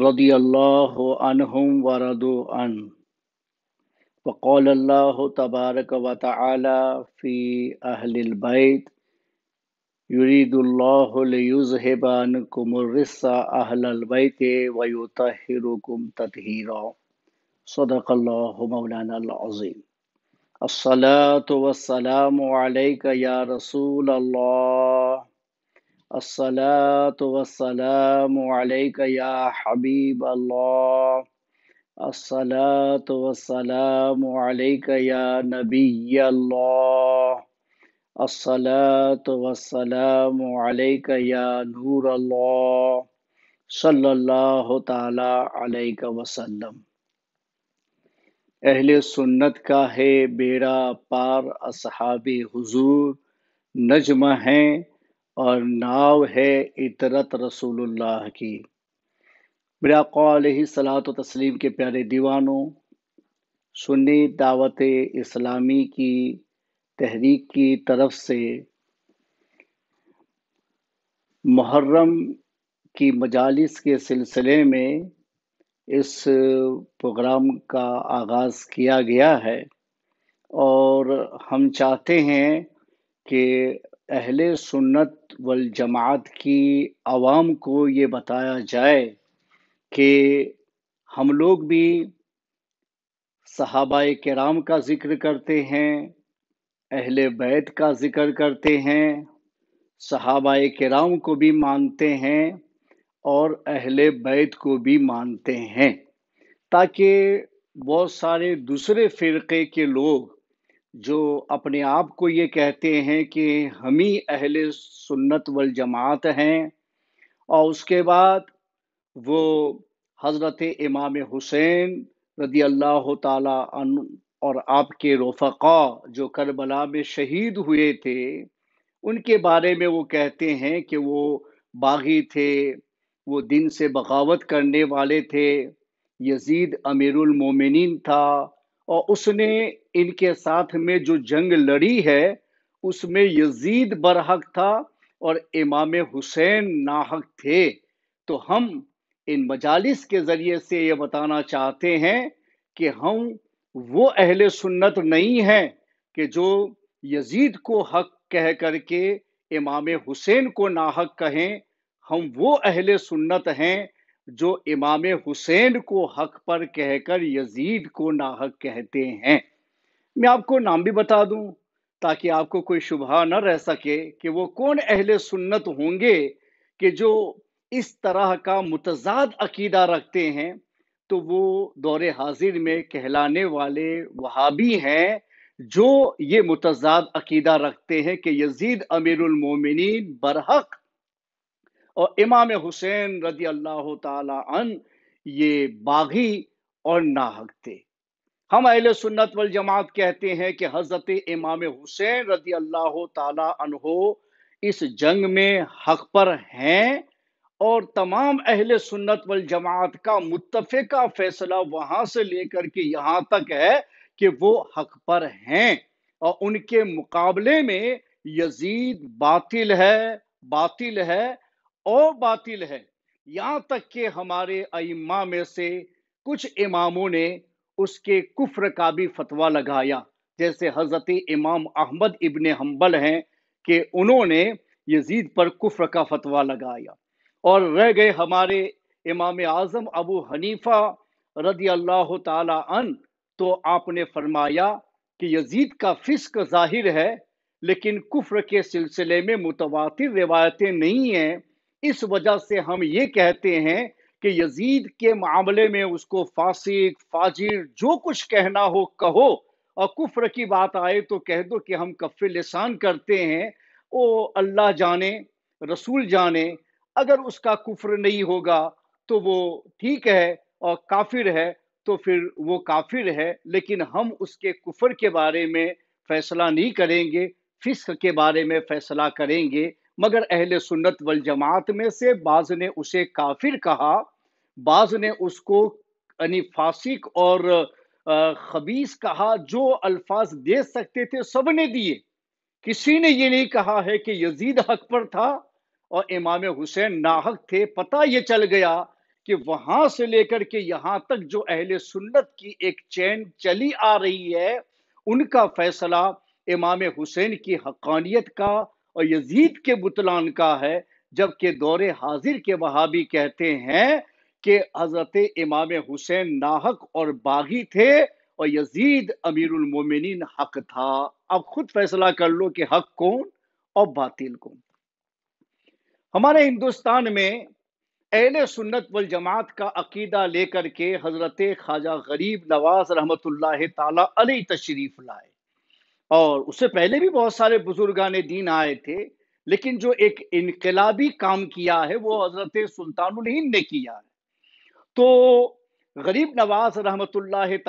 رضي الله عنهم ورضوا عنه وقال الله تبارك وتعالى في أهل البيت يريد الله ليذهب عنكم الرس أهل البيت ويطهركم تطهيرا صدق الله مولانا العظيم الصلاة والسلام عليك يا رسول الله अस्सलातु वस्सलामु अलैका या हबीब अल्लाह अस्सलातु वस्सलामु अलैका या नबी अल्लाह अस्सलातु वस्सलामु अलैका या नूर अल्लाह सल्लल्लाहु ताला अलैका वसल्लम अहले सुन्नत का है बेड़ा पार असहाबी हुजूर नजमा हैं और नाव है इतरत रसूलुल्लाह की मेरा सलात व तस्लीम के प्यारे दीवानों सुन्नी दावत इस्लामी की तहरीक की तरफ से मुहर्रम की मजालिस के सिलसिले में इस प्रोग्राम का आगाज़ किया गया है और हम चाहते हैं कि अहले सुन्नत वल जमात की आवाम को ये बताया जाए कि हम लोग भी सहाबा कराम का ज़िक्र करते हैं अहल बैत का ज़िक्र करते हैं सहाबा कराम को भी मानते हैं और अहल बैत को भी मानते हैं ताकि बहुत सारे दूसरे फ़िरक़े के लोग जो अपने आप को ये कहते हैं कि हम ही अहले सुन्नत वल जमात हैं और उसके बाद वो हज़रत इमाम हुसैन रदी अल्लाह ताला और आपके रोफ़ा जो करबला में शहीद हुए थे उनके बारे में वो कहते हैं कि वो बागी थे वो दिन से बगावत करने वाले थे यजीद अमीरुल मोमिनीन था और उसने इनके साथ में जो जंग लड़ी है उसमें यजीद बरहक था और इमाम हुसैन नाहक थे तो हम इन मजालिस के ज़रिए से ये बताना चाहते हैं कि हम वो अहल सुन्नत नहीं हैं कि जो यजीद को हक कह करके इमाम हुसैन को नाहक कहें हम वो अहल सुन्नत हैं जो इमाम हुसैन को हक पर कहकर यजीद को नाहक कहते हैं मैं आपको नाम भी बता दूं ताकि आपको कोई शुभा न रह सके कि वो कौन अहले सुन्नत होंगे कि जो इस तरह का मुतजाद अकीदा रखते हैं तो वो दौरे हाजिर में कहलाने वाले वहाबी हैं जो ये मुतजाद अकीदा रखते हैं कि यजीद अमीरमिन बरहक और इमाम हुसैन रदी अल्लाह तन ये बागी और नाहक थे हम अहल सुन्नत वल जमात कहते हैं कि हज़रत इमाम हुसैन रजी अल्लाह तहो इस जंग में हक पर हैं और तमाम अहल सुन्नत वल जमात का मुतफ़ा फैसला वहाँ से लेकर के यहाँ तक है कि वो हक पर हैं और उनके मुकाबले में यजीद बातिल है बातिल है और बातिल है यहाँ तक के हमारे अइम्मा में से कुछ इमामों ने उसके कुफ्र का भी फतवा लगाया जैसे हजरत इमाम अहमद इबन हम्बल हैं कि उन्होंने यजीद पर कुफ्र का फतवा लगाया और रह गए हमारे इमाम आज़म अबू हनीफा रदी अल्लाह तन तो आपने फरमाया कि यजीद का फिस्क जाहिर है लेकिन कुफ्र के सिलसिले में मुतवा रिवायतें नहीं हैं इस वजह से हम ये कहते हैं कि यजीद के मामले में उसको फासिक फाजिर जो कुछ कहना हो कहो और कुफ्र की बात आए तो कह दो कि हम कफ़ लसान करते हैं ओ अल्लाह जाने रसूल जाने अगर उसका कुफ्र नहीं होगा तो वो ठीक है और काफिर है तो फिर वो काफिर है लेकिन हम उसके कुफर के बारे में फैसला नहीं करेंगे फिस्क के बारे में फैसला करेंगे मगर अहल सुन्नत वल जमात में से बाज ने उसे काफिर कहा बाज ने उसको अनिफासिक और खबीस कहा जो अल्फाज दे सकते थे सब ने दिए किसी ने ये नहीं कहा है कि यजीद हक पर था और इमाम हुसैन नाहक थे पता ये चल गया कि वहां से लेकर के यहाँ तक जो अहले सुन्नत की एक चैन चली आ रही है उनका फैसला इमाम हुसैन की हकानियत का और यजीद के बुतलान का है जबकि दौरे हाजिर के वहाबी कहते हैं कि हजरत इमाम हुसैन नाहक और बागी थे और यजीद अमीरुल मोमिनीन हक था अब खुद फैसला कर लो कि हक कौन और बातिल कौन हमारे हिंदुस्तान में अहल सुन्नत वल जमात का अकीदा लेकर के हजरत ख्वाजा गरीब नवाज रहमत ताली तशरीफ लाए और उससे पहले भी बहुत सारे बुजुर्गान दीन आए थे लेकिन जो एक इनकलाबी काम किया है वो हजरत सुल्तान हिंद ने किया है तो गरीब नवाज रहमत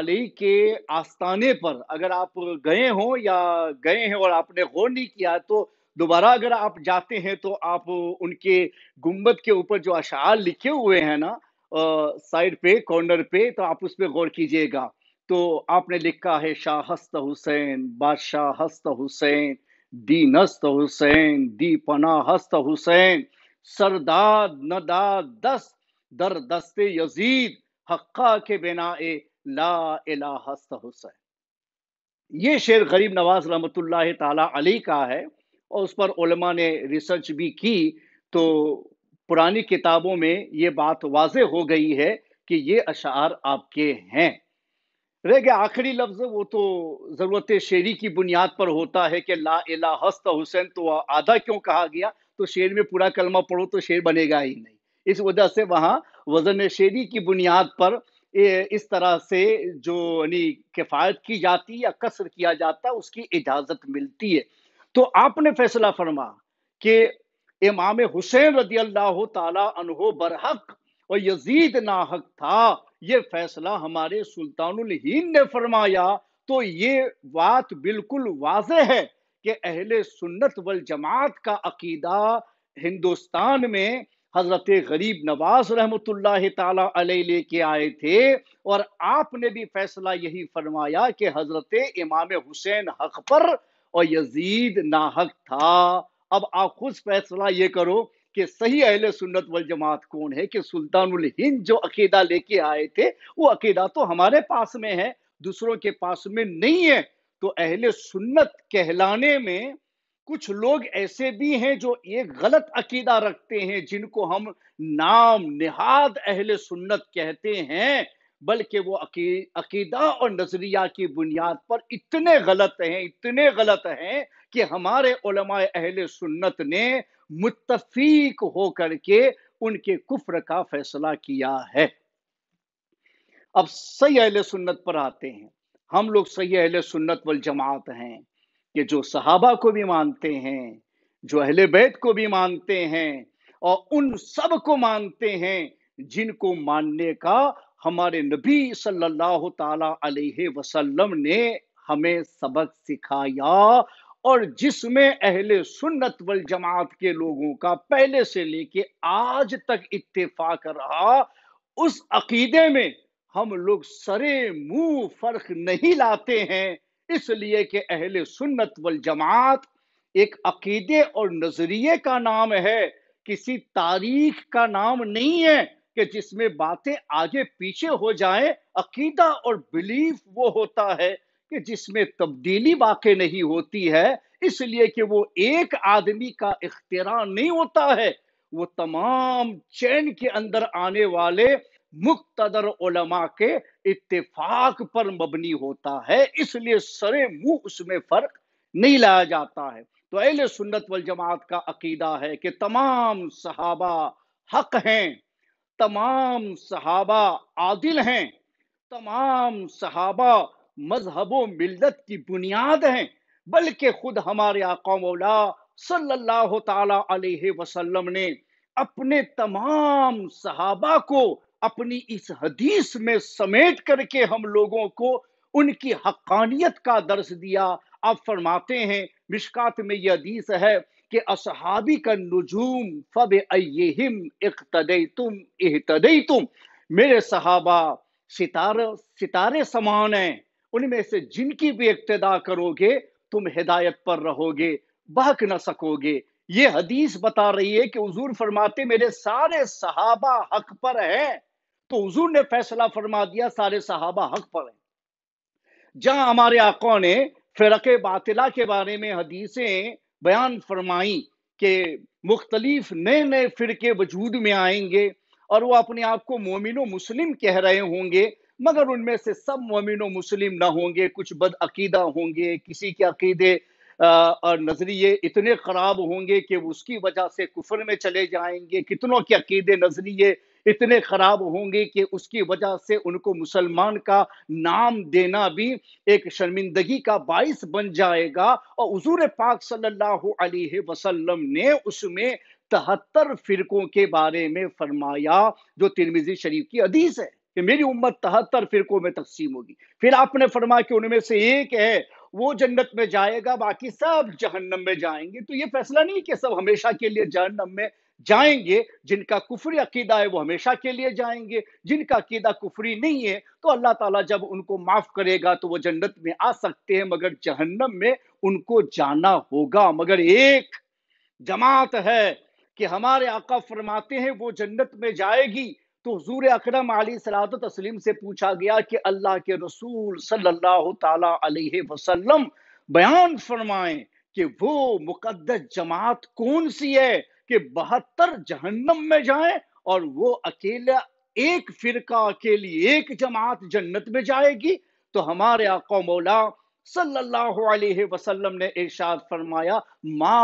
अली के आस्थाने पर अगर आप गए हों या गए हैं और आपने गौर नहीं किया तो दोबारा अगर आप जाते हैं तो आप उनके गुम्बद के ऊपर जो अशार लिखे हुए हैं ना साइड पे कॉर्नर पे तो आप उस पर गौर कीजिएगा तो आपने लिखा है शाह हस्त हुसैन बादशाह हस्त हुसैन दी नस्त हुसैन दी पना हस्त हुसैन सरदाद नदाद दस्त दर दस्ते यजीद हक्का के बिना ए ला हस्त हुसैन ये शेर गरीब नवाज रहमत अली का है और उस पर उलमा ने रिसर्च भी की तो पुरानी किताबों में ये बात वाज हो गई है कि ये अशार आपके हैं रह गया आखिरी लफ्ज वो तो जरूरत शेरी की बुनियाद पर होता है कि ला इला हस्त हुसैन तो आधा क्यों कहा गया तो शेर में पूरा कलमा पढ़ो तो शेर बनेगा ही नहीं इस वजह से वहाँ वजन शेरी की बुनियाद पर इस तरह से जो यानी किफ़ायत की जाती या कसर किया जाता उसकी इजाज़त मिलती है तो आपने फैसला फरमा कि इमाम हुसैन रदी अल्लाह तहो बरहक और यजीद नाहक था ये फैसला हमारे सुल्तानुल हिंद ने फरमाया तो ये बात बिल्कुल वाज है कि अहले सुन्नत वल जमात का अकीदा हिंदुस्तान में हजरत गरीब नवाज रहमत लेके आए थे और आपने भी फैसला यही फरमाया कि हजरत इमाम हुसैन हक पर और यजीद हक था अब आप खुद फैसला ये करो कि सही अहल सुन्नत वल जमात कौन है कि सुल्तानुल हिंद जो अकेदा लेके आए थे वो अकेदा तो हमारे पास में है दूसरों के पास में नहीं है तो अहल सुन्नत कहलाने में कुछ लोग ऐसे भी हैं जो ये गलत अकीदा रखते हैं जिनको हम नाम निहाद अहले सुन्नत कहते हैं बल्कि वो अकी, अकीदा और नजरिया की बुनियाद पर इतने गलत हैं इतने गलत हैं कि हमारे अहले सुन्नत ने मुतफीक होकर के उनके कुफ्र का फैसला किया है अब सही अहले सुन्नत पर आते हैं हम लोग सही अहले सुन्नत वल जमात हैं कि जो सहाबा को भी मानते हैं जो अहले बैत को भी मानते हैं और उन सब को मानते हैं जिनको मानने का हमारे नबी सल्लल्लाहु ताला अलैहि वसल्लम ने हमें सबक सिखाया और जिसमें अहले सुन्नत वल जमात के लोगों का पहले से लेके आज तक इत्तेफाक रहा उस अकीदे में हम लोग सरे मुंह फर्क नहीं लाते हैं इसलिए कि अहल सुन्नत वल जमात एक अकीदे और नजरिए का नाम है किसी तारीख का नाम नहीं है कि जिसमें बातें आगे पीछे हो जाए अकीदा और बिलीफ वो होता है कि जिसमें तब्दीली वाकई नहीं होती है इसलिए कि वो एक आदमी का इख्तरा नहीं होता है वो तमाम चैन के अंदर आने वाले मुख्तर के इत्तेफाक पर मबनी होता है इसलिए सरे मुंह उसमें फर्क नहीं लाया जाता है तो अहल सुन्नत वल जमात का अकीदा है कि तमाम सहाबा हक हैं तमाम सहाबा आदिल हैं तमाम सहाबा मजहब मिल्लत की बुनियाद हैं बल्कि खुद हमारे आका मौला सल्लल्लाहु अलैहि वसल्लम ने अपने तमाम सहाबा को अपनी इस हदीस में समेट करके हम लोगों को उनकी हकानियत का दर्श दिया आप फरमाते हैं मिशकात में यह हदीस है कि असहाबी का नजूम फब अम इकतदई तुम इहतदई तुम मेरे सहाबा सितारे सितारे समान हैं उनमें से जिनकी भी इब्तदा करोगे तुम हिदायत पर रहोगे बहक न सकोगे ये हदीस बता रही है कि हजूर फरमाते मेरे सारे सहाबा हक पर हैं तो हजूर ने फैसला फरमा दिया सारे सहाबा हक पर हैं जहां हमारे आकों ने फ़िरक बातिला के बारे में हदीसें बयान फरमाई के मुख्तलिफ नए नए फ़िरके वजूद में आएंगे और वो अपने आप को मोमिन मुस्लिम कह रहे होंगे मगर उनमें से सब मोमिनो मुस्लिम ना होंगे कुछ बदअकीदा होंगे किसी के अकीदे और नज़रिए इतने ख़राब होंगे कि उसकी वजह से कुफर में चले जाएंगे कितनों के अकीदे नज़रिए इतने खराब होंगे कि उसकी वजह से उनको मुसलमान का नाम देना भी एक शर्मिंदगी का बायस बन जाएगा और हजूर पाक सल्लल्लाहु अलैहि वसल्लम ने उसमें तहत्तर फिरकों के बारे में फरमाया जो तिरमिजी शरीफ की अदीस है कि मेरी उम्मत तहत्तर फिरकों में तकसीम होगी फिर आपने फरमाया कि उनमें से एक है वो जन्नत में जाएगा बाकी सब जहन्नम में जाएंगे तो ये फैसला नहीं कि सब हमेशा के लिए जहन्नम में जाएंगे जिनका कुफरी अकीदा है वो हमेशा के लिए जाएंगे जिनका अकीदा कुफरी नहीं है तो अल्लाह ताला जब उनको माफ़ करेगा तो वो जन्नत में आ सकते हैं मगर जहन्नम में उनको जाना होगा मगर एक जमात है कि हमारे आका फरमाते हैं वो जन्नत में जाएगी तो हजूर अक्रम सलात तस्लीम से पूछा गया कि अल्लाह के रसूल सल्लल्लाहु ताला अलैहि वसल्लम बयान फरमाएं कि वो मुकद्दस जमात कौन सी है कि बहत्तर जहन्नम में जाए और वो अकेला एक फिरका अकेली एक जमात जन्नत में जाएगी तो हमारे आका मौला सल्लल्लाहु अलैहि वसल्लम ने इरशाद फरमाया मा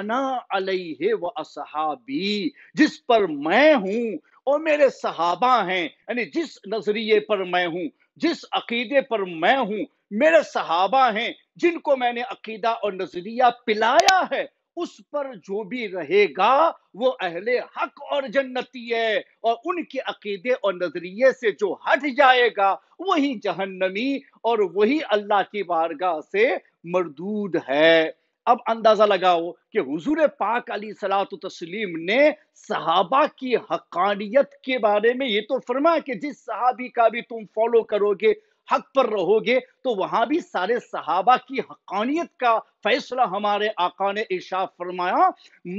अना अलैहि व असहाबी जिस पर मैं हूँ और मेरे सहाबा हैं यानी जिस नजरिए पर मैं हूँ जिस अकीदे पर मैं हूँ मेरे सहाबा हैं जिनको मैंने अकीदा और नजरिया पिलाया है उस पर जो भी रहेगा वो अहले हक और जन्नती है और उनके अकीदे और नजरिए से जो हट जाएगा वही जहन्नमी और वही अल्लाह की बारगाह से मरदूद है अब अंदाजा लगाओ कि हुजूर पाक अली सलात तस्लीम ने सहाबा की हकानियत के बारे में ये तो फरमाया कि जिस सहाबी का भी तुम फॉलो करोगे हक पर रहोगे तो वहां भी सारे सहाबा की हकानियत का फैसला हमारे आका ने इशा फरमाया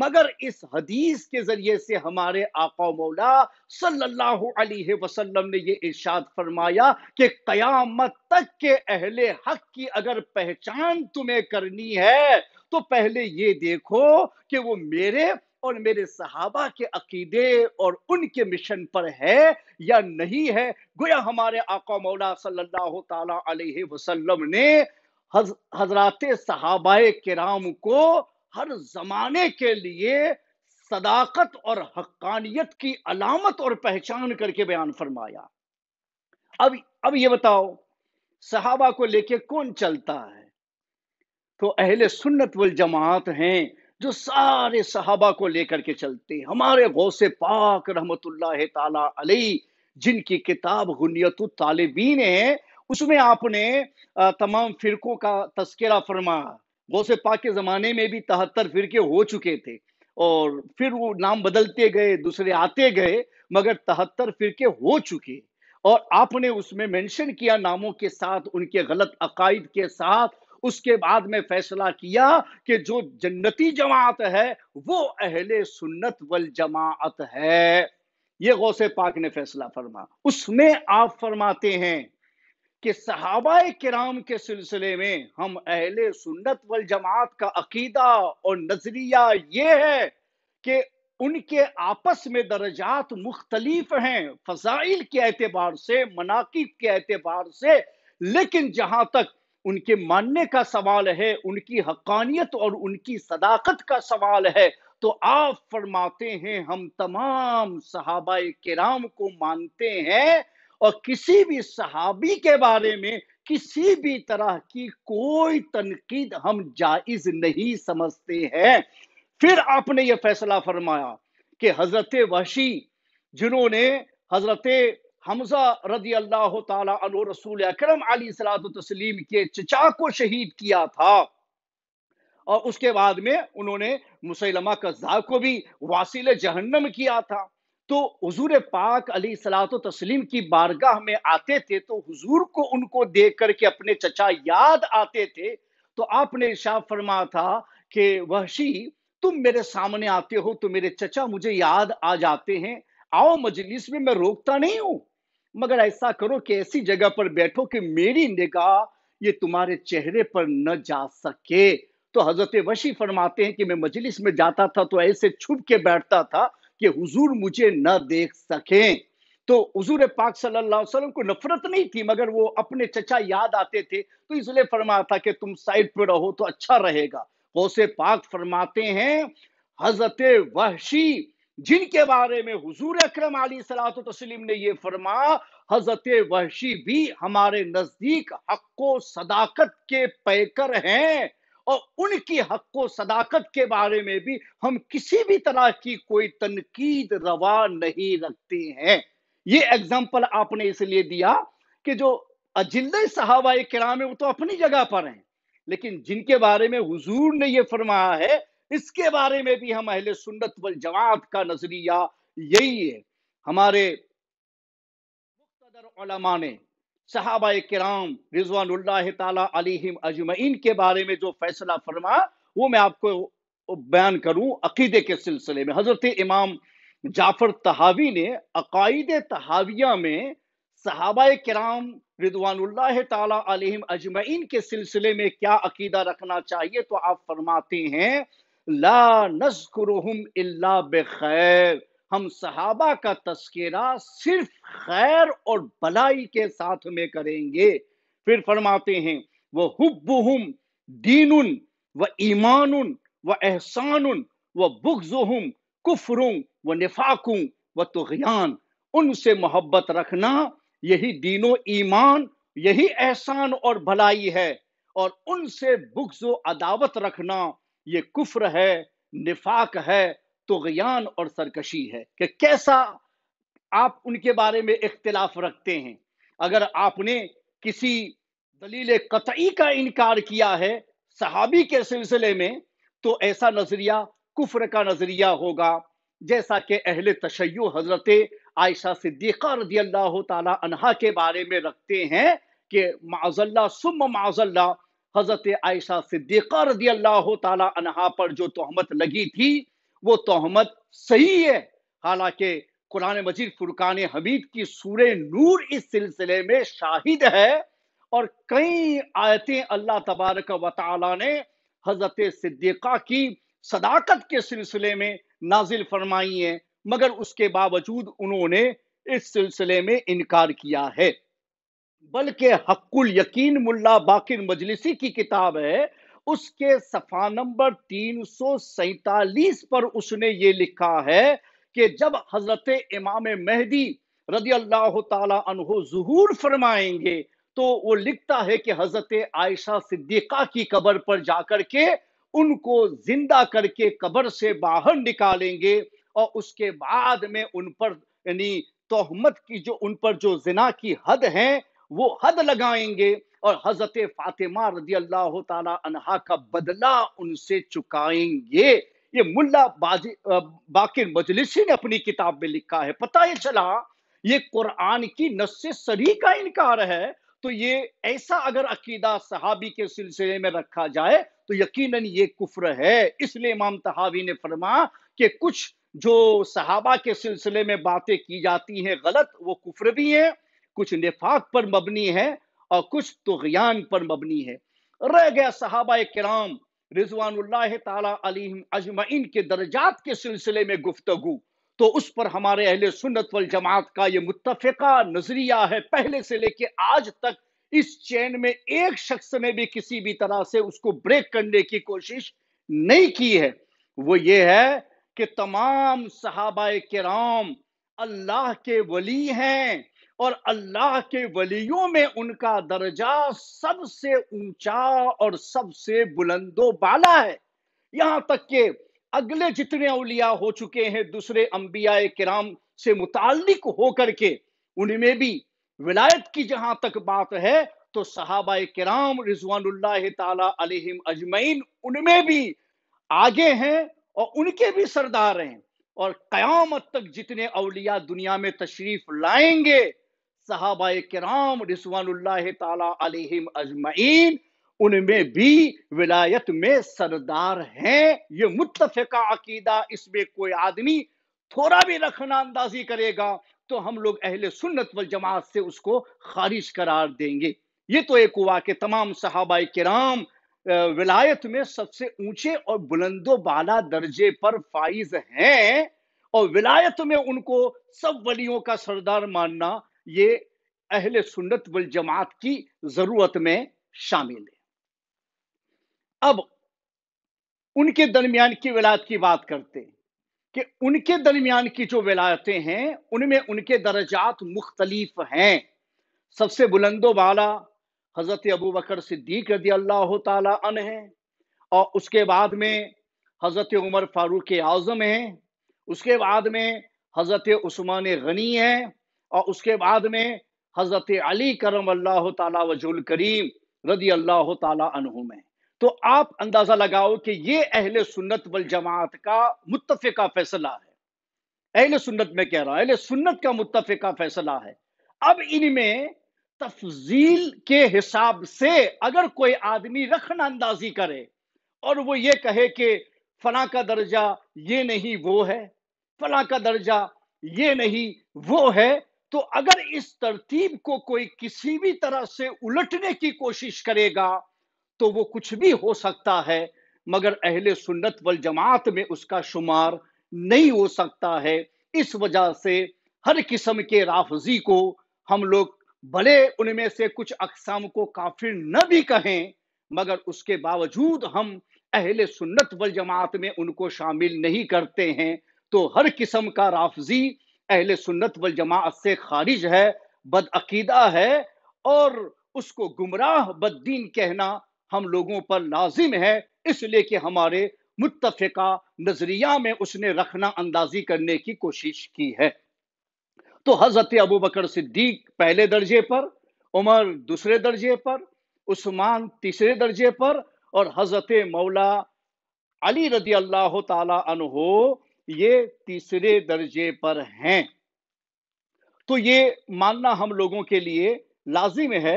मगर इस हदीस के जरिए से हमारे आका मौला सल्लल्लाहु अलैहि वसल्लम ने यह इरशाद फरमाया कि कयामत तक के अहले हक की अगर पहचान तुम्हें करनी है तो पहले ये देखो कि वो मेरे और मेरे सहाबा के अकीदे और उनके मिशन पर है या नहीं है गोया हमारे आका मौला सल्लल्लाहु ताला अलैहि वसल्लम ने हज, हजरात सहाबाए किराम को हर जमाने के लिए सदाकत और हक्कानियत की अलामत और पहचान करके बयान फरमाया अब अब ये बताओ सहाबा को लेके कौन चलता है तो अहले सुन्नत वल जमात हैं जो सारे सहाबा को लेकर के चलते हमारे गौसे पाक रहमत अली जिनकी किताब गुनियत तालिबीन है उसमें आपने तमाम फिरकों का तस्करा फरमाया गौसे पाक के ज़माने में भी तहत्तर फिरके हो चुके थे और फिर वो नाम बदलते गए दूसरे आते गए मगर तहत्तर फिरके हो चुके और आपने उसमें मेंशन किया नामों के साथ उनके गलत अकायद के साथ उसके बाद में फैसला किया कि जो जन्नती जमात है वो अहले सुन्नत वल जमात है ये गौसे पाक ने फैसला फरमा उसमें आप फरमाते हैं कि सहाबा कराम के सिलसिले में हम अहले सुन्नत वल जमात का अकीदा और नजरिया ये है कि उनके आपस में दर्जात मुख्तलिफ हैं फजाइल के एतबार से मनाकिब के एतबार से लेकिन जहां तक उनके मानने का सवाल है उनकी हकानियत और उनकी सदाकत का सवाल है तो आप फरमाते हैं हम तमाम सहाबा कराम को मानते हैं और किसी भी सहाबी के बारे में किसी भी तरह की कोई तनकीद हम जायज नहीं समझते हैं फिर आपने यह फैसला फरमाया कि हजरत वशी जिन्होंने हजरत हमजा रदी अल्लाह अक्रम अली अक्रम तस्लीम के चचा को शहीद किया था और उसके बाद में उन्होंने मुसलमा कजा को भी वासिल जहन्नम किया था तो हजूर पाक अली सलात तस्लीम की बारगाह में आते थे तो हजूर को उनको देख करके अपने चचा याद आते थे तो आपने इशा फरमा था कि वहशी तुम मेरे सामने आते हो तो मेरे चचा मुझे याद आ जाते हैं आओ मजलिस में मैं रोकता नहीं हूं मगर ऐसा करो कि ऐसी जगह पर बैठो कि मेरी निगाह ये तुम्हारे चेहरे पर न जा सके तो हजरत वशी फरमाते हैं कि मैं मजलिस में जाता था तो ऐसे छुप के बैठता था कि हुजूर मुझे न देख सकें तो हजूर पाक सल्लल्लाहु अलैहि वसल्लम को नफरत नहीं थी मगर वो अपने चचा याद आते थे तो इसलिए फरमाया था कि तुम साइड पर रहो तो अच्छा रहेगा गौसे पाक फरमाते हैं हजरत वहशी जिनके बारे में हुजूर अकरम सलात तस्लीम ने यह फरमा हजरत वहशी भी हमारे नजदीक हक्को सदाकत के पैकर हैं और उनकी हक्को सदाकत के बारे में भी हम किसी भी तरह की कोई तनकीद रवा नहीं रखते हैं ये एग्जाम्पल आपने इसलिए दिया कि जो अजिल्ले सहाबा कराम है वो तो अपनी जगह पर हैं लेकिन जिनके बारे में हुजूर ने ये फरमाया है इसके बारे में भी हम अहले सुन्नत वल जमात का नजरिया यही है हमारे ने सहाबा कराम रिजवान अलहिम के बारे में जो फैसला फरमा वो मैं आपको बयान करूं अकीदे के सिलसिले में हजरत इमाम जाफर तहावी ने अकायदे तहाविया में सहाबा कराम रिजवान अलहिम अजमैन के सिलसिले में क्या अकीदा रखना चाहिए तो आप फरमाते हैं ला नजकुरहम इल्ला बखैर हम सहाबा का तस्करा सिर्फ खैर और भलाई के साथ में करेंगे फिर फरमाते हैं वह हुब्बुहुम दीनुन व ईमान व एहसान व बुग्जुहुम कुफरुं व निफाकुं व तुगयान उनसे मोहब्बत रखना यही दीनो ईमान यही एहसान और भलाई है और उनसे बुग्जो अदावत रखना ये कुफ्र है निफाक है तुगयान और सरकशी है कि कैसा आप उनके बारे में इख्तलाफ रखते हैं अगर आपने किसी दलील कतई का इनकार किया है सहाबी के सिलसिले में तो ऐसा नजरिया कुफर का नजरिया होगा जैसा कि अहल तशैय हजरत आयशा सिद्दीक़ा रजी अल्लाह तला के बारे में रखते हैं कि माजल्ला सुम माजल्ला हजरत आयशा सिद्दीक़ा रजी अल्लाह तहा पर जो तहमत लगी थी वो तोहमत सही है हालांकि कुरान मजीद फुरकान हमीद की सूर नूर इस सिलसिले में शाहिद है और कई आयतें अल्लाह तबारक व ने हजरत सिद्दीक़ा की सदाकत के सिलसिले में नाजिल फरमाई है मगर उसके बावजूद उन्होंने इस सिलसिले में इनकार किया है बल्कि हक्कुल यकीन मुल्ला बाकिर मजलिसी की किताब है उसके सफा नंबर तीन सौ सैतालीस पर उसने ये लिखा है कि जब हजरत इमाम मेहदी रदी अल्लाह तहु जहूर फरमाएंगे तो वो लिखता है कि हजरत आयशा सिद्दीका की कबर पर जाकर के उनको जिंदा करके कबर से बाहर निकालेंगे और उसके बाद में उन पर यानी तोहमत की जो उन पर जो जिना की हद है वो हद लगाएंगे और हजरत फातिमा रजी अल्लाह तहा का बदला उनसे चुकाएंगे ये मुल्ला बाकी मजलिसी ने अपनी किताब में लिखा है पता ही चला ये कुरान की नस सरी का इनकार है तो ये ऐसा अगर अकीदा सहाबी के सिलसिले में रखा जाए तो यकीनन ये कुफ्र है इसलिए इमाम तहावी ने फरमा कि कुछ जो सहाबा के सिलसिले में बातें की जाती हैं गलत वो कुफ्र भी हैं कुछ निफाक पर मबनी है और कुछ तुगयान पर मबनी है रह गया सहाबा कराम रिजवानुल्लाह तम अजमैन के दर्जात के सिलसिले में गुफ्तगु तो उस पर हमारे अहले सुन्नत वल जमात का ये मुतफ़ा नज़रिया है पहले से लेके आज तक इस चैन में एक शख्स ने भी किसी भी तरह से उसको ब्रेक करने की कोशिश नहीं की है वो ये है कि तमाम सहाबा कराम अल्लाह के वली हैं और अल्लाह के वलियों में उनका दर्जा सबसे ऊंचा और सबसे बुलंदो बाला है यहां तक के अगले जितने अलिया हो चुके हैं दूसरे अम्बिया कराम से मुतालिक होकर के उनमें भी विलायत की जहां तक बात है तो सहाबा कराम रिजवान अलैहिम अजमैन उनमें भी आगे हैं और उनके भी सरदार हैं और कयामत तक जितने अवलिया दुनिया में तशरीफ लाएंगे सहाबा कराम उनमें भी विलायत में सरदार हैं ये मुतफ़ा अकीदा इसमें कोई आदमी थोड़ा भी रखना अंदाजी करेगा तो हम लोग अहले सुन्नत वल जमात से उसको खारिज करार देंगे ये तो एक हुआ कि तमाम सहाबा कराम विलायत में सबसे ऊंचे और बुलंदो बाला दर्जे पर फाइज हैं और विलायत में उनको सब वलियों का सरदार मानना ये अहल सुन्नत वल जमात की जरूरत में शामिल है अब उनके दरमियान की विलायत की बात करते हैं कि उनके दरमियान की जो विलायतें हैं उनमें उनके दर्जात मुख्तलिफ हैं सबसे बुलंदो वाला हज़रत अबू बकर सिद्दीक रदी अल्लाह तन है और उसके बाद में हज़रत उमर फारूक आज़म हैं उसके बाद में हज़रत उस्मान गनी हैं और उसके बाद में हजरत अली करम अल्लाह तजुल करीम रदी अल्लाह तहु में तो आप अंदाजा लगाओ कि ये अहल सुन्नत वल जमात का मुतफ़ा फैसला है अहल सुन्नत में कह रहा हूं अहल सुन्नत का मुतफ़ा फैसला है अब इनमें तफजील के हिसाब से अगर कोई आदमी रखना अंदाजी करे और वो ये कहे कि फला का दर्जा ये नहीं वो है फला का दर्जा ये नहीं वो है तो अगर इस तरतीब को कोई किसी भी तरह से उलटने की कोशिश करेगा तो वो कुछ भी हो सकता है मगर अहले सुन्नत वल जमात में उसका शुमार नहीं हो सकता है इस वजह से हर किस्म के राफजी को हम लोग भले उनमें से कुछ अकसाम को काफिर न भी कहें मगर उसके बावजूद हम अहले सुन्नत वल जमात में उनको शामिल नहीं करते हैं तो हर किस्म का राफजी अहले सुन्नत वल जमात से खारिज है बदअकीदा है और उसको गुमराह बददीन कहना हम लोगों पर लाजिम है इसलिए कि हमारे मुतफ़ा नज़रिया में उसने रखना अंदाजी करने की कोशिश की है तो हज़रत अबू बकर सिद्दीक पहले दर्जे पर उमर दूसरे दर्जे पर उस्मान तीसरे दर्जे पर और हज़रत मौला अली रदी अल्लाह तहो ये तीसरे दर्जे पर हैं तो ये मानना हम लोगों के लिए लाजिम है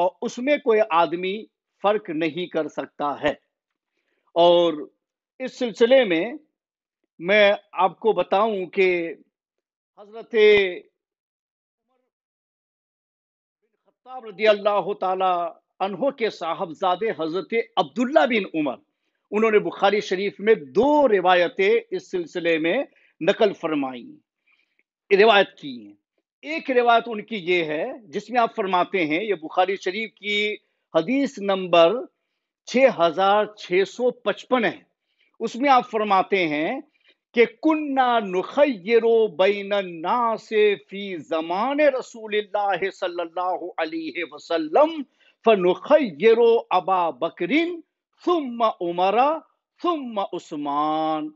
और उसमें कोई आदमी फर्क नहीं कर सकता है और इस सिलसिले में मैं आपको बताऊं कि हजरत खत्ताब रदी अल्लाह तला के साहबजादे हजरत अब्दुल्ला बिन उमर उन्होंने बुखारी शरीफ में दो रिवायतें इस सिलसिले में नकल फरमाई रिवायत की हैं एक रिवायत उनकी ये है जिसमें आप फरमाते हैं ये बुखारी शरीफ की हदीस नंबर 6655 है उसमें आप फरमाते हैं कि कुन्ना नुखयरो फी जमान रसूल सल्लल्लाहु अलैहि वसल्लम फनुखयरो अबा बकरिन सुम्मा उमरा सुम्मा उस्मान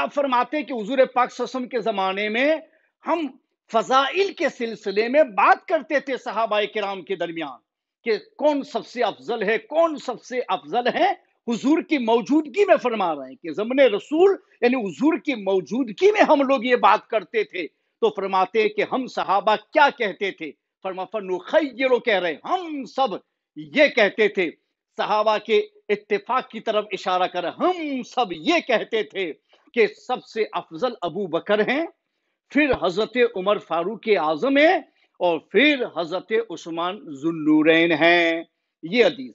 आप फरमाते कि हजूर पाक ससम के ज़माने में हम फजाइल के सिलसिले में बात करते थे सहाबा कराम के दरमियान कि कौन सबसे अफजल है कौन सबसे अफजल है हुजूर की मौजूदगी में फरमा रहे हैं कि जमन रसूल यानी हुजूर की मौजूदगी में हम लोग ये बात करते थे तो फरमाते कि हम सहाबा क्या कहते थे फरमा फनुखैरो कह रहे हम सब ये कहते थे सहाबा के इत्तेफाक की तरफ इशारा कर हम सब ये कहते थे कि सबसे अफजल अबू बकर हैं फिर हजरत उमर फारूक आजम है और फिर हजरत उस्मान जुन्नूरैन हैं ये हदीस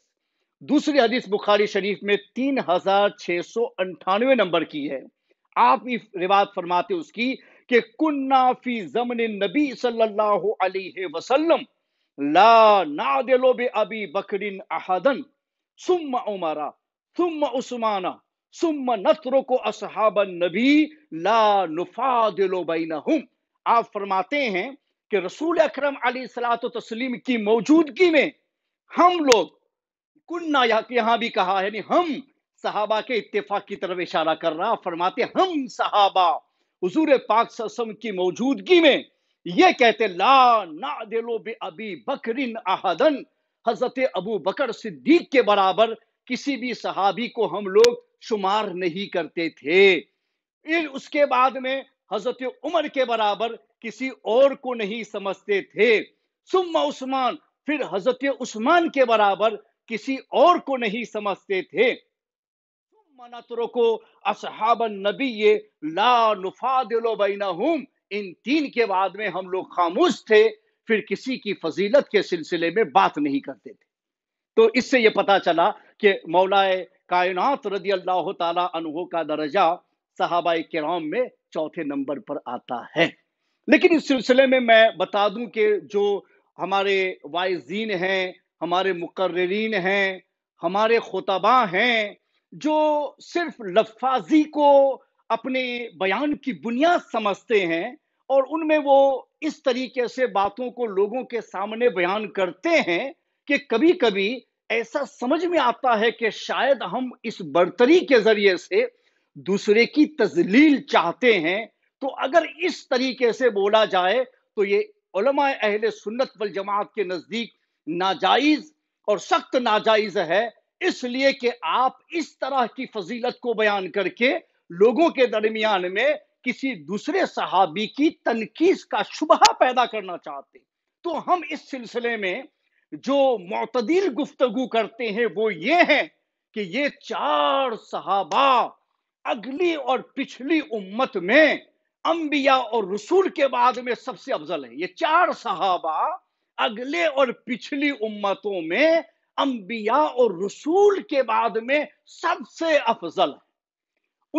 दूसरी हदीस बुखारी शरीफ में तीन हजार छह सौ अंठानवे नंबर की है आप रिवायत फरमाते उसकी कि कुन्ना फी जमन नबी सल्लल्लाहु अलैहि वसल्लम ला नादिलो बे अबी बकरिन अहदन सुम उमरा सुम उस्माना सुम नतरो को असहाब नबी ला नुफादिलो बैनहुम आप फरमाते हैं कि रसूल अक्रम सलात तस्लीम की मौजूदगी में हम लोग कुन्ना यहां भी कहा है हम सहाबा के इतफाक की तरफ इशारा कर रहा फरमाते हम सहाबा हजूर पाक ससम की मौजूदगी में ये कहते ला ना दिलो बे अभी बकरिन आहदन हजरत अबू बकर सिद्दीक के बराबर किसी भी सहाबी को हम लोग शुमार नहीं करते थे फिर उसके बाद में हजरत उमर के बराबर किसी और को नहीं समझते थे सुम्मा उस्मान फिर हजरत उस्मान के बराबर किसी और को नहीं समझते थे को नबी ला नुफा दिलो बैना इन तीन के बाद में हम लोग खामोश थे फिर किसी की फजीलत के सिलसिले में बात नहीं करते थे तो इससे यह पता चला कि मौलाए कायनात रदी अल्लाह तहों का दर्जा साहबा कराम में चौथे नंबर पर आता है लेकिन इस सिलसिले में मैं बता दूं कि जो हमारे वाइजीन हैं हमारे मुकर्रीन हैं हमारे खुतबा हैं जो सिर्फ लफाजी को अपने बयान की बुनियाद समझते हैं और उनमें वो इस तरीके से बातों को लोगों के सामने बयान करते हैं कि कभी कभी ऐसा समझ में आता है कि शायद हम इस बर्तरी के जरिए से दूसरे की तजलील चाहते हैं तो अगर इस तरीके से बोला जाए तो ये उलमा अहल सुन्नत वल जमात के नज़दीक नाजायज़ और सख्त नाजायज़ है इसलिए कि आप इस तरह की फजीलत को बयान करके लोगों के दरमियान में किसी दूसरे सहाबी की तनकीस का शुबह पैदा करना चाहते तो हम इस सिलसिले में जो मतदील गुफ्तगु करते हैं वो ये है कि ये चार सहाबा अगली और पिछली उम्मत में अंबिया और रसूल के बाद में सबसे अफजल है ये चार सहाबा अगले और पिछली उम्मतों में अंबिया और रसूल के बाद में सबसे अफजल है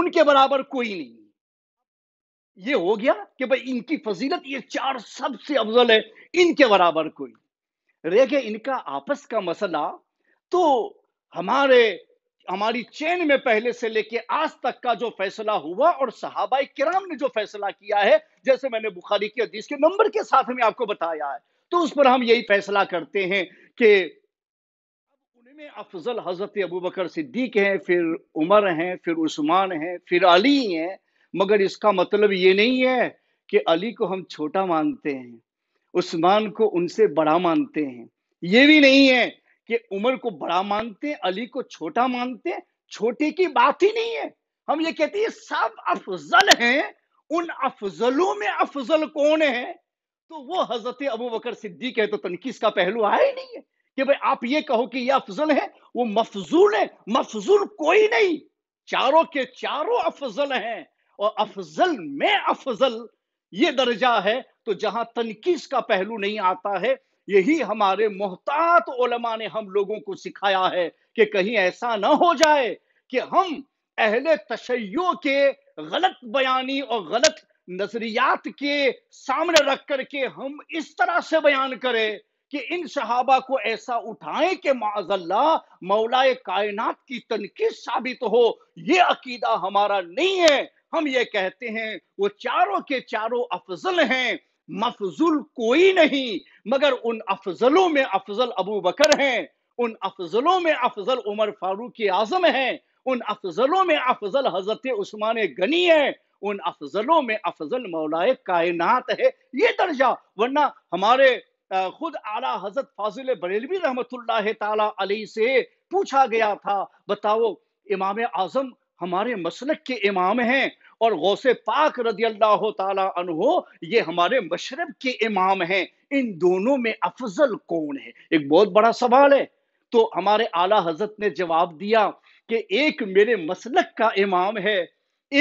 उनके बराबर कोई नहीं ये हो गया कि भाई इनकी फजीलत ये चार सबसे अफजल है इनके बराबर कोई रह गया इनका आपस का मसला तो हमारे हमारी चेन में पहले से लेके आज तक का जो फैसला हुआ और सहाबा किराम ने जो फैसला किया है जैसे मैंने बुखारी के हदीस के नंबर के साथ में आपको बताया है तो उस पर हम यही फैसला करते हैं कि उनमें अफजल हजरत अबू बकर सिद्दीक हैं फिर उमर हैं फिर उस्मान हैं फिर अली हैं मगर इसका मतलब ये नहीं है कि अली को हम छोटा मानते हैं उस्मान को उनसे बड़ा मानते हैं ये भी नहीं है कि उमर को बड़ा मानते हैं अली को छोटा मानते हैं छोटे की बात ही नहीं है हम ये कहते हैं सब अफजल हैं उन अफजलों में अफजल कौन है तो वो हजरत अबू बकर सिद्दीक है तो तनकी का पहलू आया ही नहीं है कि भाई आप ये कहो कि ये अफजल है वो मफजूल है मफजूल कोई नहीं चारों के चारों अफजल हैं और अफजल में अफजल ये दर्जा है तो जहां तनकीस का पहलू नहीं आता है यही हमारे मोहतात ओलमा ने हम लोगों को सिखाया है कि कहीं ऐसा ना हो जाए कि हम अहले तशैयों के गलत बयानी और गलत नजरियात के सामने रख करके हम इस तरह से बयान करें कि इन सहाबा को ऐसा उठाएं कि माजल्ला मौलाए कायनात की तनकीस साबित हो ये अकीदा हमारा नहीं है हम ये कहते हैं वो चारों के चारों अफजल हैं मफजुल कोई नहीं मगर उन अफजलों में अफजल अबू बकर हैं उन अफजलों में अफजल उमर फारूक आजम हैं उन अफजलों में अफजल हजरत उस्मान गनी है उन अफजलों में अफजल मौलाए कायनात है ये दर्जा वरना हमारे खुद आला हजरत फाजिल बरेलवी रहमत ताली से पूछा गया था बताओ इमाम आजम हमारे मसलक के इमाम हैं और गौसे पाक रदी अल्लाह तहो ये हमारे मशरब के इमाम हैं इन दोनों में अफजल कौन है एक बहुत बड़ा सवाल है तो हमारे आला हजरत ने जवाब दिया कि एक मेरे मसलक का इमाम है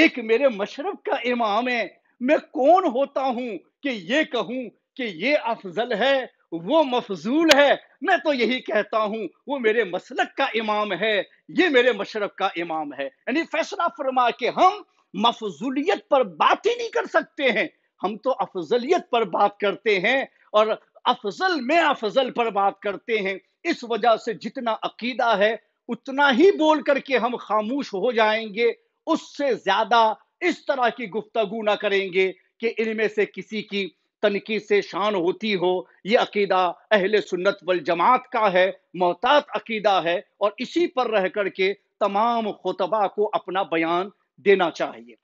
एक मेरे मशरब का इमाम है मैं कौन होता हूं कि ये कहूं कि ये अफजल है वो मफजूल है मैं तो यही कहता हूं वो मेरे मसलक का इमाम है ये मेरे मशरक का इमाम है यानी फैसला फरमा के हम मफजूलियत पर बात ही नहीं कर सकते हैं हम तो अफजलियत पर बात करते हैं और अफजल में अफजल पर बात करते हैं इस वजह से जितना अकीदा है उतना ही बोल करके हम खामोश हो जाएंगे उससे ज्यादा इस तरह की गुफ्तगु ना करेंगे कि इनमें से किसी की तनकी से शान होती हो ये अकीदा अहल सुन्नत वल जमात का है मोहतात अकीदा है और इसी पर रह करके तमाम खुतबा को अपना बयान देना चाहिए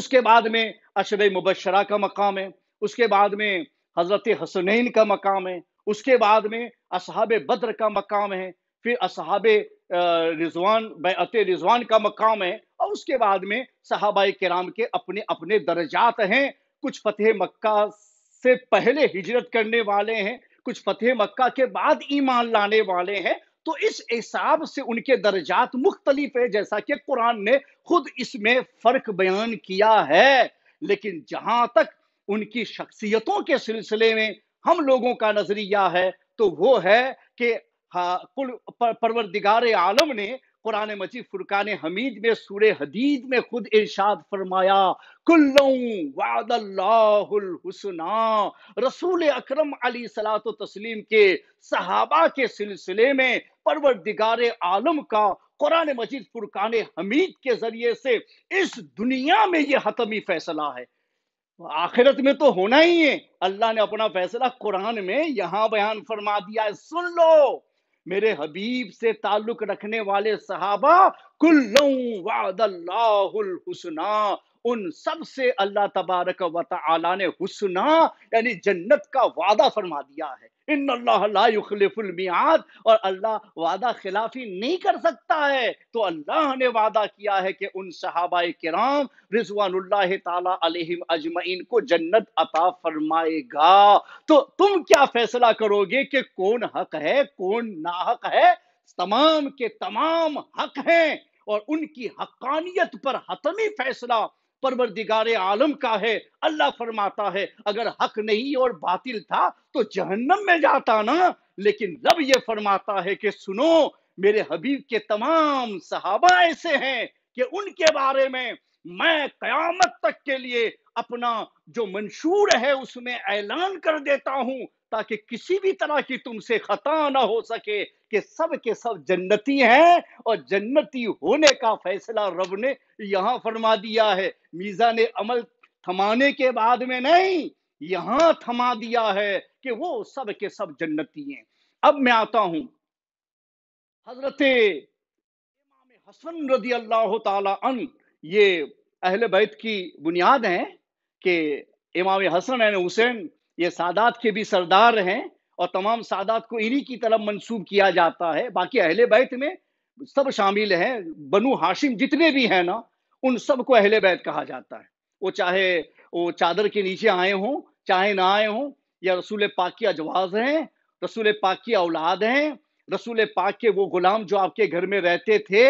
उसके बाद में अशर मुबशरा का मकाम है उसके बाद में हज़रत हसनैन का मकाम है उसके बाद में असहाब बद्र का मकाम है फिर असहाब रिजवान बैत रिजवान का मकाम है और उसके बाद में सहाबाई कराम के अपने अपने दर्जात हैं कुछ फतेह मक्का से पहले हिजरत करने वाले हैं कुछ फतेह मक्का के बाद ईमान लाने वाले हैं तो इस हिसाब से उनके दर्जात मुख्तलिफ है जैसा कि कुरान ने खुद इसमें फर्क बयान किया है लेकिन जहां तक उनकी शख्सियतों के सिलसिले में हम लोगों का नजरिया है तो वो है कि हाँ कुल परवरदिगार आलम ने कुरान मजीद फुरकान हमीद में सूर हदीद में खुद इर्शाद फरमाया कुल्लुसना रसूल अक्रम अली सलात तस्लीम के सहाबा के सिलसिले में परवर दिगार आलम का कुरान मजीद फुरकान हमीद के जरिए से इस दुनिया में ये हतमी फैसला है आखिरत में तो होना ही है अल्लाह ने अपना फैसला कुरान में यहाँ बयान फरमा दिया है सुन लो मेरे हबीब से ताल्लुक रखने वाले सहाबा कुल्लुल हुसना उन सब से अल्लाह तबारक वाला ने हुसना यानी जन्नत का वादा फरमा दिया है इन मियाद और अल्लाह वादा खिलाफी नहीं कर सकता है तो अल्लाह ने वादा किया है कि उन सहाबा कराम रिजवानुल्लाह अलैहिम अजमईन को जन्नत अता फरमाएगा तो तुम क्या फैसला करोगे कि कौन हक है कौन नाहक है तमाम के तमाम हक हैं और उनकी हकानियत पर हतमी फैसला परवरदिगार आलम का है अल्लाह फरमाता है अगर हक नहीं और बातिल था तो जहन्नम में जाता ना लेकिन रब ये फरमाता है कि सुनो मेरे हबीब के तमाम सहाबा ऐसे हैं कि उनके बारे में मैं कयामत तक के लिए अपना जो मंशूर है उसमें ऐलान कर देता हूं ताकि किसी भी तरह की तुमसे खता ना हो सके कि सब के सब जन्नती हैं और जन्नती होने का फैसला रब ने यहाँ फरमा दिया है मीजा ने अमल थमाने के बाद में नहीं यहाँ थमा दिया है कि वो सब के सब जन्नती हैं अब मैं आता हूं हजरत इमाम हसन रदी अल्लाह तन ये अहल बैत की बुनियाद है कि इमाम हसन एन हुसैन ये सादात के भी सरदार हैं और तमाम सादात को इन्हीं की तरफ मंसूब किया जाता है बाकी अहले बैत में सब शामिल हैं बनु हाशिम जितने भी हैं ना उन को अहले बैत कहा जाता है वो चाहे वो चादर के नीचे आए हों चाहे ना आए हों या रसूल पाक की अजवाज हैं रसूल पाक की औलाद हैं रसूल पाक के वो गुलाम जो आपके घर में रहते थे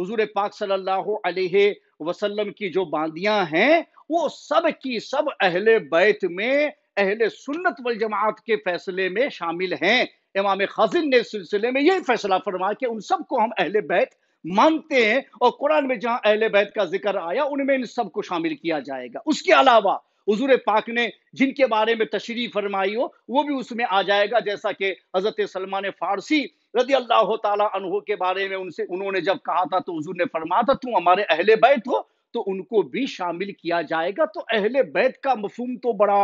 हजूर पाक सल्लल्लाहु अलैहि वसल्लम की जो बांदियां हैं वो सब की सब अहले बैत में अहल सुन्नत वल जमात के फैसले में शामिल हैं इमाम खाजिन ने सिलसिले में यही फैसला फरमाया कि उन सबको हम अहल बैत मानते हैं और कुरान में जहां अहल बैत का जिक्र आया उनमें इन सबको शामिल किया जाएगा उसके अलावा हजूर पाक ने जिनके बारे में तशरी फरमाई हो वो भी उसमें आ जाएगा जैसा कि हज़रत सलमान फारसी रदी अल्लाह तहों के बारे में उनसे उन्होंने जब कहा था तो हजूर ने फरमाया था तुम हमारे अहल बैत हो तो उनको भी शामिल किया जाएगा तो अहल बैत का मफूम तो बड़ा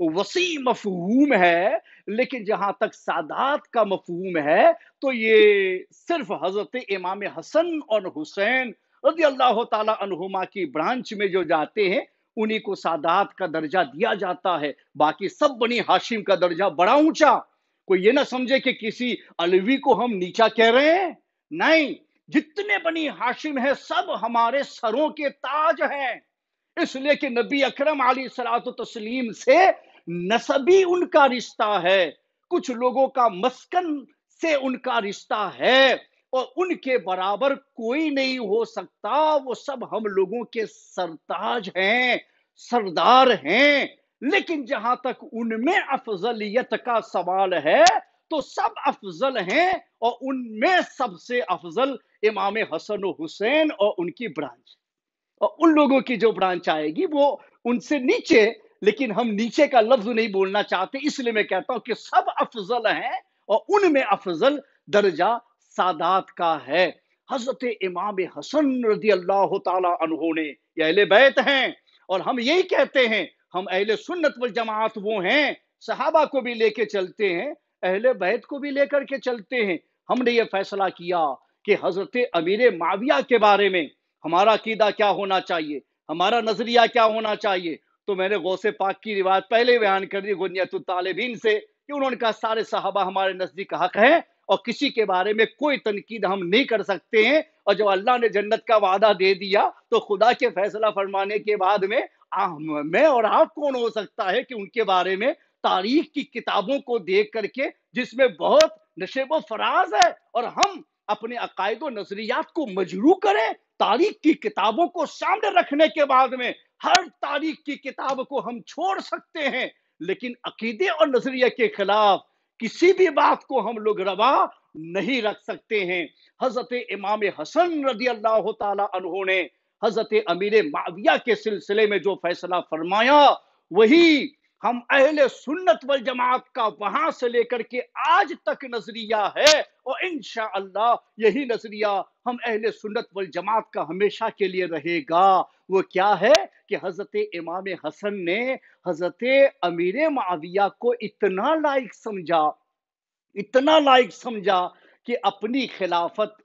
वसी मफहूम है लेकिन जहां तक सादात का मफहूम है तो ये सिर्फ हजरत इमाम हसन और हुसैन रजी अल्लाह तहुमा की ब्रांच में जो जाते हैं उन्हीं को सादात का दर्जा दिया जाता है बाकी सब बनी हाशिम का दर्जा बड़ा ऊंचा कोई ये ना समझे कि किसी अलवी को हम नीचा कह रहे हैं नहीं जितने बनी हाशिम है सब हमारे सरों के ताज हैं इसलिए कि नबी अकरम सलात तस्लीम से नसबी उनका रिश्ता है कुछ लोगों का मस्कन से उनका रिश्ता है और उनके बराबर कोई नहीं हो सकता वो सब हम लोगों के सरताज हैं सरदार हैं लेकिन जहां तक उनमें अफजलियत का सवाल है तो सब अफजल हैं और उनमें सबसे अफजल इमाम हसन हुसैन और उनकी ब्रांच और उन लोगों की जो ब्रांच आएगी वो उनसे नीचे लेकिन हम नीचे का लफ्ज नहीं बोलना चाहते इसलिए मैं कहता हूं कि सब अफजल हैं और उनमें अफजल दर्जा सादात का है हजरत इमाम हसन रजी अल्लाह तहों ने अहले बैत हैं और हम यही कहते हैं हम अहले सुन्नत व जमात वो हैं सहाबा को भी लेके चलते हैं अहले बैत को भी लेकर के चलते हैं हमने ये फैसला किया कि हजरत अमीर माविया के बारे में हमारा कीदा क्या होना चाहिए हमारा नजरिया क्या होना चाहिए तो मैंने गौसे पाक की रिवायत पहले बयान कर दी गुनियत से कि उन्होंने कहा सारे साहबा हमारे नजदीक हक है और किसी के बारे में कोई तनकीद हम नहीं कर सकते हैं और जब अल्लाह ने जन्नत का वादा दे दिया तो खुदा के फैसला फरमाने के बाद में मैं और आप कौन हो सकता है कि उनके बारे में तारीख की किताबों को देख करके जिसमें बहुत नशेब फराज है और हम अपने अकायद नजरियात को मजरू करें तारीख की किताबों को सामने रखने के बाद में हर तारीख की किताब को हम छोड़ सकते हैं लेकिन अकीदे और नजरिया के खिलाफ किसी भी बात को हम लोग रवा नहीं रख सकते हैं हजरत इमाम हसन रदी अल्लाह तहों ने हजरत अमीर माविया के सिलसिले में जो फैसला फरमाया वही हम अहले सुन्नत वल जमात का वहां से लेकर के आज तक नजरिया है और इन यही नजरिया हम अहले सुन्नत वल जमात का हमेशा के लिए रहेगा वो क्या है कि हजरत इमाम हसन ने हजरत अमीर माविया को इतना लायक समझा इतना लायक समझा कि अपनी खिलाफत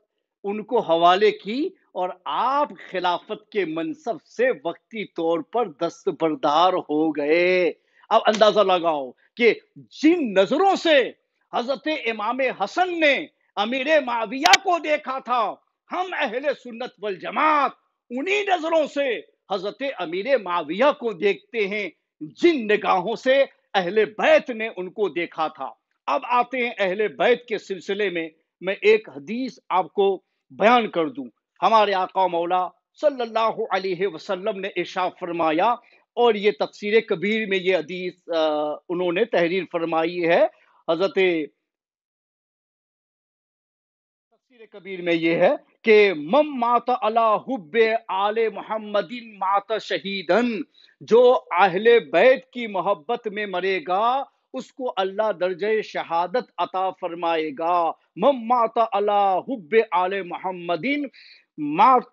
उनको हवाले की और आप खिलाफत के मनसब से वक्ती तौर पर दस्तबरदार हो गए अब अंदाजा लगाओ कि जिन नजरों से हजरत इमाम हसन ने अमीर माविया को देखा था हम अहले सुन्नत वल जमात उन्हीं नजरों से हजरत अमीर माविया को देखते हैं जिन निगाहों से अहले बैत ने उनको देखा था अब आते हैं अहले बैत के सिलसिले में मैं एक हदीस आपको बयान कर दूं हमारे आका मौला सल्लल्लाहु अलैहि वसल्लम ने इशा फरमाया और ये तफसीर कबीर में ये अदीस उन्होंने तहरीर फरमाई है हजरत तफसीर कबीर में ये है कि मम मात अला हुब आले मोहम्मदिन मात शहीदन जो आहले बैत की मोहब्बत में मरेगा उसको अल्लाह दर्ज शहादत अता फरमाएगा मम मात अला हुब आले मोहम्मदिन मात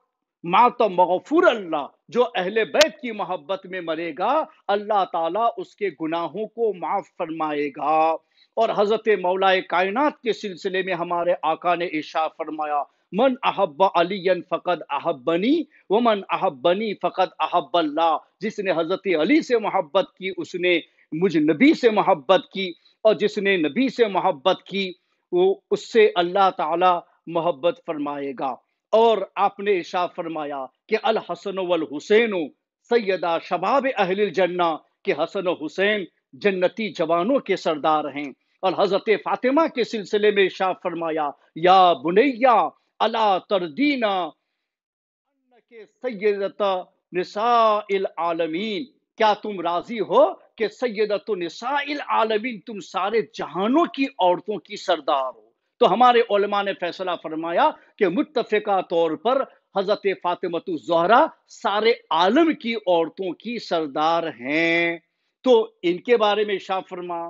मात मगफूर अल्लाह जो अहले बैत की मोहब्बत में मरेगा अल्लाह ताला उसके गुनाहों को माफ फरमाएगा और हजरत मौलाए कायनात के सिलसिले में हमारे आका ने इशा फरमाया मन अहब अली फ़कद अहबनी व मन अहब्बनी फ़कद अहब्बल्ला जिसने हजरत अली से मोहब्बत की उसने मुझ नबी से मोहब्बत की और जिसने नबी से मोहब्बत की वो उससे अल्लाह ताला मोहब्बत फरमाएगा और आपने इशा फरमाया कि अल हसन वल हुसैन सैदा शबाब अहल जन्ना के हसन हुसैन जन्नती जवानों के सरदार हैं और हजरत फातिमा के सिलसिले में इशा फरमाया या बुनैया अला तरदीना के सैदत आलमीन क्या तुम राजी हो कि सैदत निसाइल आलमीन तुम सारे जहानों की औरतों की सरदार हो तो हमारे ओलमा ने फैसला फरमाया कि मुतफ़ा तौर पर हज़रत फ़ातिमत जहरा सारे आलम की औरतों की सरदार हैं तो इनके बारे में शाह फरमा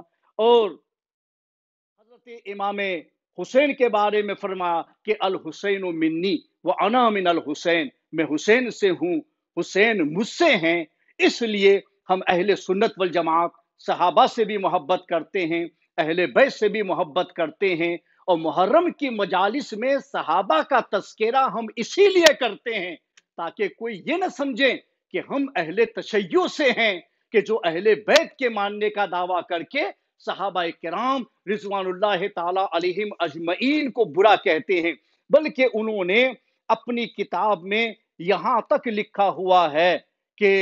और हज़रत इमाम हुसैन के बारे में फरमाया कि अल हुसैन मिन्नी व अना मिन अल हुसैन मैं हुसैन से हूँ हुसैन मुझसे हैं इसलिए हम अहल सुन्नत वल जमात सहाबा से भी मोहब्बत करते हैं अहले बैत से भी मोहब्बत करते हैं और मुहर्रम की मजालिस में सहाबा का तस्करा हम इसीलिए करते हैं ताकि कोई ये ना समझे कि हम अहले तशैयों से हैं कि जो अहले बैत के मानने का दावा करके सहाबा कराम रिजवान तम अजमैन को बुरा कहते हैं बल्कि उन्होंने अपनी किताब में यहाँ तक लिखा हुआ है कि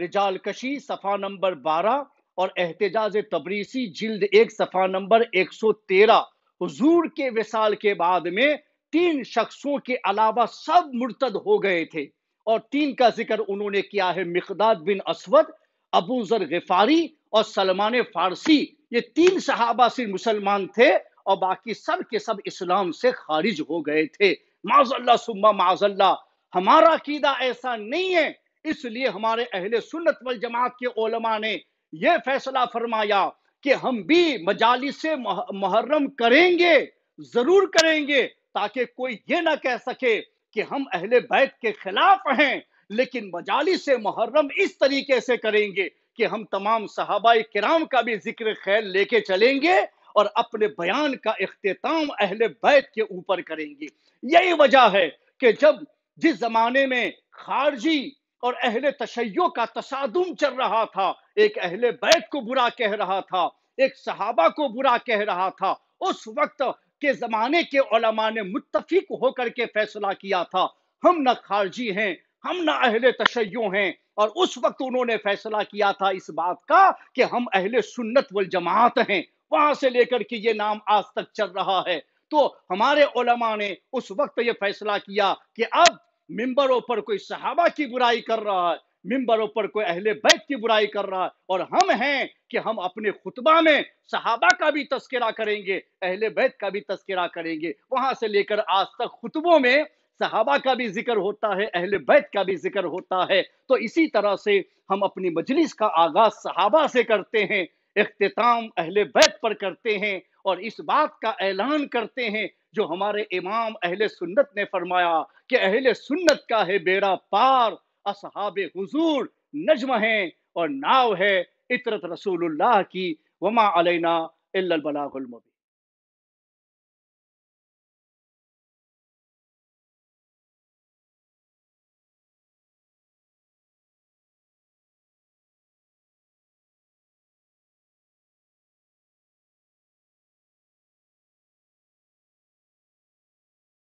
रिजाल कशी सफ़ा नंबर 12 और एहतजाज तबरीसी जिल्द एक सफ़ा नंबर 113 हुजूर के विसाल के बाद में तीन शख्सों के अलावा सब मुर्तद हो गए थे और तीन का जिक्र उन्होंने किया है मिकदाद बिन असवद अबू जर गफारी और सलमान फारसी ये तीन सहाबा से मुसलमान थे और बाकी सब के सब इस्लाम से खारिज हो गए थे माजल्ला सुम्मा माजल्ला हमारा कीदा ऐसा नहीं है इसलिए हमारे अहले सुन्नत वल जमात के ओलमा ने यह फैसला फरमाया कि हम भी से मुहर्रम करेंगे जरूर करेंगे ताकि कोई ये ना कह सके कि हम अहले बैत के खिलाफ हैं लेकिन से मुहर्रम इस तरीके से करेंगे कि हम तमाम सहाबाई कराम का भी जिक्र खैर लेके चलेंगे और अपने बयान का अख्ताम अहले बैत के ऊपर करेंगे यही वजह है कि जब जिस जमाने में खारजी और अहले तशैयों का तसादुम चल रहा था एक अहले बैत को बुरा कह रहा था एक सहाबा को बुरा कह रहा था उस वक्त के जमाने के ओलमा ने मुतफिक होकर के फैसला किया था हम न खारजी हैं हम ना अहले तशैयों हैं और उस वक्त उन्होंने फैसला किया था इस बात का कि हम अहले सुन्नत वल जमात हैं वहां से लेकर के ये नाम आज तक चल रहा है तो हमारे ओलमा ने उस वक्त ये फैसला किया कि अब मिंबरों पर कोई सहाबा की बुराई कर रहा है मिंबरों पर कोई अहले बैत की बुराई कर रहा है और हम हैं कि हम अपने खुतबा में सहाबा का भी तस्करा करेंगे अहले बैत का भी तस्करा करेंगे वहां से लेकर आज तक खुतबों में सहाबा का भी जिक्र होता है अहले बैत का भी जिक्र होता है तो इसी तरह से हम अपनी मजलिस का आगाज सहाबा से करते हैं अख्ताम अहले बैत पर करते हैं और इस बात का ऐलान करते हैं जो हमारे इमाम अहले सुन्नत ने फरमाया कि अहले सुन्नत का है बेड़ा पार असहाब हुजूर नजम है और नाव है इतरत रसूलुल्लाह की वमा अलैना इल्लल बलागुल मुबीन